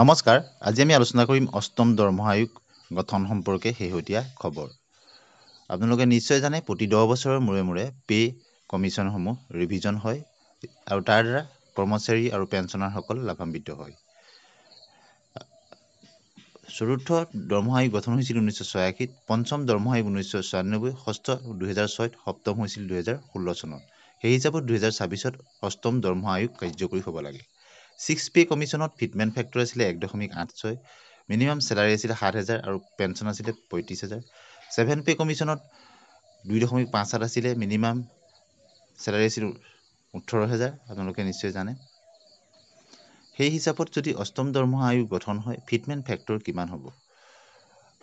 নমস্কাৰ আজি আমি আলোচনা কৰিম অষ্টম দৰমহা আয়োগ গঠন সম্পৰ্কে শেহতীয়া খবৰ আপোনালোকে নিশ্চয় জানে প্ৰতি দহ বছৰৰ মূৰে মূৰে পে' কমিশ্যনসমূহ ৰিভিজন হয় আৰু তাৰ দ্বাৰা কৰ্মচাৰী আৰু পেঞ্চনাৰসকল লাভাম্বিত হয় চতুৰ্থ দৰমহা আয়োগ গঠন হৈছিল ঊনৈছশ ছয়াশীত পঞ্চম দৰমহা আয়োগ ঊনৈছশ ছয়ান্নব্বৈ ষষ্ঠ দুহেজাৰ ছয়ত সপ্তম হৈছিল দুহেজাৰ ষোল্ল চনত সেই হিচাপত দুহেজাৰ ছাব্বিছত অষ্টম দৰমহা আয়োগ কাৰ্যকৰী হ'ব লাগে ছিক্স পে কমিশ্যনত ফিটমেণ্ট ফেক্টৰ আছিলে এক দশমিক আঠ ছয় মিনিমাম চেলাৰী আছিলে সাত হেজাৰ আৰু পেঞ্চন আছিলে পঁয়ত্ৰিছ হাজাৰ ছেভেন পে কমিশ্যনত দুই দশমিক পাঁচ সাত আছিলে মিনিমাম চেলাৰী আছিল ওঠৰ হেজাৰ আপোনালোকে নিশ্চয় জানে সেই হিচাপত যদি অষ্টম দৰমহা আয়োগ গঠন হয় ফিটমেণ্ট ফেক্টৰ কিমান হ'ব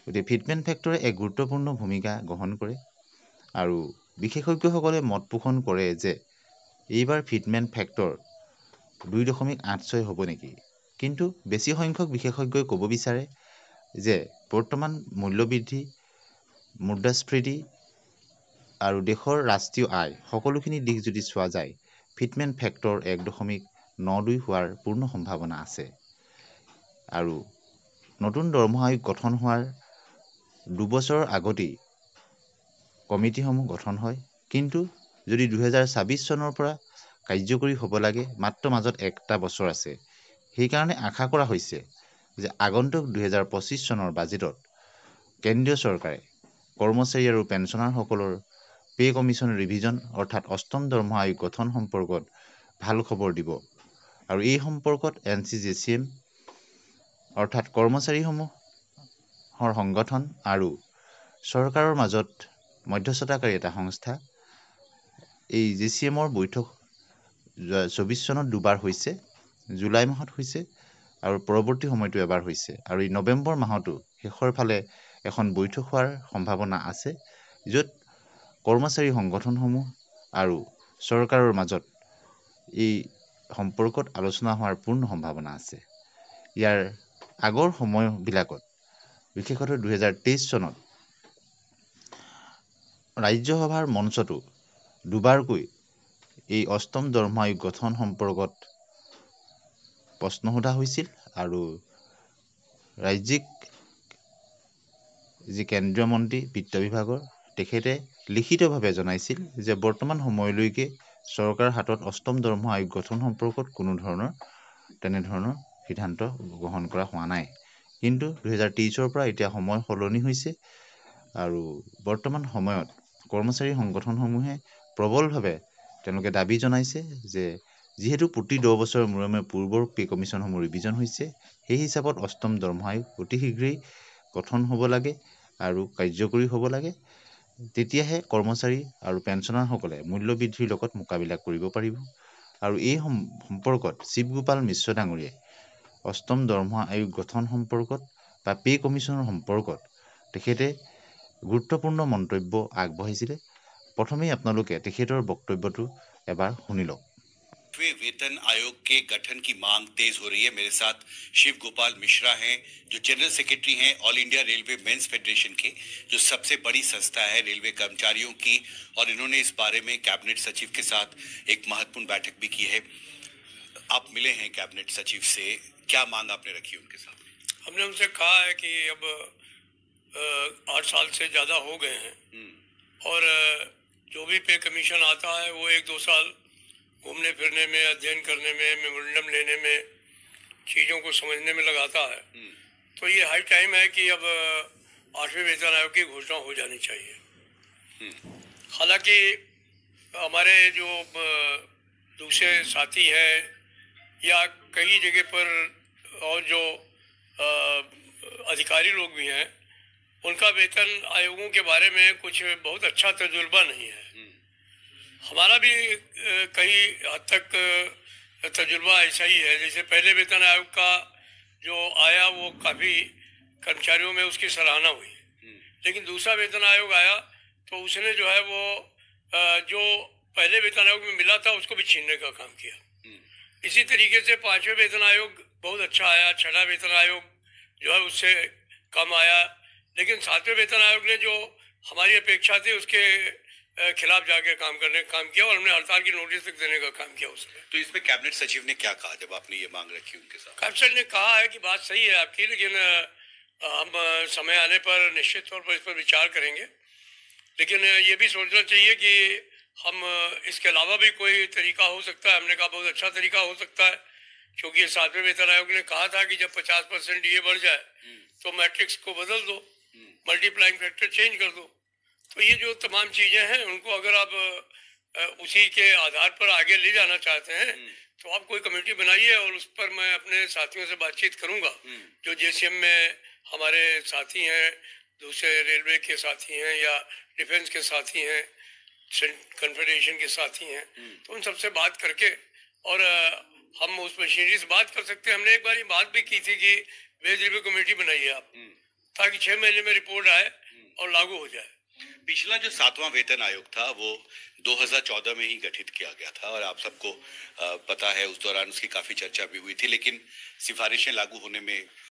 গতিকে ফিটমেণ্ট ফেক্টৰে এক গুৰুত্বপূৰ্ণ ভূমিকা গ্ৰহণ কৰে আৰু বিশেষজ্ঞসকলে মত পোষণ কৰে যে এইবাৰ ফিটমেণ্ট ফেক্টৰ দুই দশমিক আঠ ছয় হ'ব নেকি কিন্তু বেছি সংখ্যক বিশেষজ্ঞই ক'ব বিচাৰে যে বৰ্তমান মূল্যবৃদ্ধি মুদ্ৰাস্ফীতি আৰু দেশৰ ৰাষ্ট্ৰীয় আয় সকলোখিনি দিশ যদি চোৱা যায় ফিটমেন ফেক্টৰ এক দশমিক ন দুই হোৱাৰ পূৰ্ণ সম্ভাৱনা আছে আৰু নতুন দৰমহা আয়োগ গঠন হোৱাৰ দুবছৰৰ আগতেই কমিটিসমূহ গঠন হয় কিন্তু যদি দুহেজাৰ ছাব্বিছ চনৰ পৰা কাৰ্যকৰী হ'ব লাগে মাত্ৰ মাজত একটা বছৰ আছে সেইকাৰণে আশা কৰা হৈছে যে আগন্তুক দুহেজাৰ পঁচিছ চনৰ বাজেটত কেন্দ্ৰীয় চৰকাৰে কৰ্মচাৰী আৰু পেঞ্চনাৰসকলৰ পে' কমিশ্যন ৰিভিজন অৰ্থাৎ অষ্টম দৰমহা আয়োগ গঠন সম্পৰ্কত ভাল খবৰ দিব আৰু এই সম্পৰ্কত N C J C M অৰ্থাৎ কৰ্মচাৰীসমূহৰ সংগঠন আৰু চৰকাৰৰ মাজত মধ্যস্থতাকাৰী এটা সংস্থা এই জে চি এমৰ বৈঠক চৌবিছ চনত দুবাৰ হৈছে জুলাই মাহত হৈছে আৰু পৰৱৰ্তী সময়তো এবাৰ হৈছে আৰু এই নৱেম্বৰ মাহতো শেষৰ ফালে এখন বৈঠক হোৱাৰ সম্ভাৱনা আছে য'ত কৰ্মচাৰী সংগঠনসমূহ আৰু চৰকাৰৰ মাজত এই সম্পৰ্কত আলোচনা হোৱাৰ পূৰ্ণ সম্ভাৱনা আছে ইয়াৰ আগৰ সময়বিলাকত বিশেষত দুহেজাৰ তেইছ চনত ৰাজ্যসভাৰ মঞ্চতো দুবাৰকৈ এই অষ্টম দৰমহা আয়োগ গঠন সম্পৰ্কত প্ৰশ্ন সোধা হৈছিল আৰু ৰাজ্যিক যি কেন্দ্ৰীয় মন্ত্ৰী বিত্ত বিভাগৰ তেখেতে লিখিতভাৱে জনাইছিল যে বৰ্তমান সময়লৈকে চৰকাৰৰ হাতত অষ্টম দৰমহা আয়োগ গঠন সম্পৰ্কত কোনো ধৰণৰ তেনেধৰণৰ সিদ্ধান্ত গ্ৰহণ কৰা হোৱা নাই কিন্তু দুহেজাৰ তেইছৰ পৰা এতিয়া সময় সলনি হৈছে আৰু বৰ্তমান সময়ত কৰ্মচাৰী সংগঠনসমূহে প্ৰবলভাৱে তেওঁলোকে দাবী জনাইছে যে যিহেতু প্ৰতি দহ বছৰৰ মূৰে মূৰে পূৰ্বৰ পে' কমিশ্যনসমূহ ৰিভিজন হৈছে সেই হিচাপত অষ্টম দৰমহা আয়োগ অতি শীঘ্ৰেই গঠন হ'ব লাগে আৰু কাৰ্যকৰী হ'ব লাগে তেতিয়াহে কৰ্মচাৰী আৰু পেঞ্চনাৰসকলে মূল্যবৃদ্ধিৰ লগত মোকাবিলা কৰিব পাৰিব আৰু এই সম সম্পৰ্কত শিৱগোপাল মিশ্ৰ ডাঙৰীয়াই অষ্টম দৰমহা আয়োগ গঠন সম্পৰ্কত বা পে' কমিশ্যনৰ সম্পৰ্কত তেখেতে গুৰুত্বপূৰ্ণ মন্তব্য আগবঢ়াইছিলে प्रथम আপোনালোকে তেখেতৰ বক্তব্যটো এবাৰ শুনি वेतन आयोग के गठन की मांग तेज हो रही है मेरे साथ शिव गोपाल मिश्रा हैं जो जनरल सेक्रेटरी हैं all India railway men's federation के जो सबसे बड़ी संस्था है रेलवे कर्मचारियों की और इन्होंने इस बारे में कैबिनेट सचिव के साथ एक महत्वपूर्ण बैठक भी की है आप मिले हैं कैबिनेट सचिव से क्या मांग आपने रखी उनके साथ हमने उनसे कहा है कि अब आठ साल से ज़्यादा हो गए हैं हम्म। और जो भी पे कमीशन आता है वो एक दो साल घूमने फिरने में अध्ययन करने में मेमोरेंडम लेने में चीज़ों को समझने में लगाता है हम्म। तो ये हाई टाइम है कि अब आठवें वेतन आयोग की घोषणा हो जानी चाहिए हम्म। हालांकि हमारे जो दूसरे साथी हैं या कई जगह पर और जो अधिकारी लोग भी हैं उनका वेतन आयोगों के बारे में कुछ बहुत अच्छा तजुर्बा नहीं है हम्म। हमारा भी कई हद तक तजुर्बा ऐसा ही है जैसे पहले वेतन आयोग का जो आया वो काफ़ी कर्मचारियों में उसकी सराहना हुई हम्म। लेकिन दूसरा वेतन आयोग आया तो उसने जो है वो जो पहले वेतन आयोग में मिला था उसको भी छीनने का काम किया हम्म। इसी तरीके से पांचवें वेतन आयोग बहुत अच्छा आया छठा वेतन आयोग जो है उससे कम आया लेकिन सातवें वेतन आयोग ने जो हमारी अपेक्षा थी उसके खिलाफ जाके काम करने का काम किया और हमने हड़ताल की नोटिस तक देने का काम किया उसमें तो इसमें कैबिनेट सचिव ने क्या कहा जब आपने ये मांग रखी उनके साथ कैबिनेट ने कहा है कि बात सही है आपकी लेकिन हम समय आने पर निश्चित तौर पर इस पर विचार करेंगे लेकिन ये भी सोचना चाहिए कि हम इसके अलावा भी कोई तरीका हो सकता है हमने कहा बहुत अच्छा तरीका हो सकता है क्योंकि सातवें वेतन आयोग ने कहा था कि जब पचास परसेंट ये बढ़ जाए हम्म। तो मैट्रिक्स को बदल दो मल्टीप्लाइंग फैक्टर चेंज कर दो तो ये जो तमाम चीज़ें हैं उनको अगर आप उसी के आधार पर आगे ले जाना चाहते हैं हम्म। तो आप कोई कमेटी बनाइए और उस पर मैं अपने साथियों से बातचीत करूंगा हम्म। जो जेसीएम में हमारे साथी हैं दूसरे रेलवे के साथी हैं या डिफेंस के साथी हैं कन्फेडरेशन के साथी हैं हम्म। तो उन सबसे बात करके और हम उस मशीनरी से बात कर सकते हैं हमने एक बार ये बात भी की थी कि वेज रिव्यू कमेटी बनाइए आप ताकि छह महीने में रिपोर्ट आए और लागू हो जाए पिछला जो सातवां वेतन आयोग था वो 2014 में ही गठित किया गया था और आप सबको पता है उस दौरान उसकी काफी चर्चा भी हुई थी लेकिन सिफारिशें लागू होने में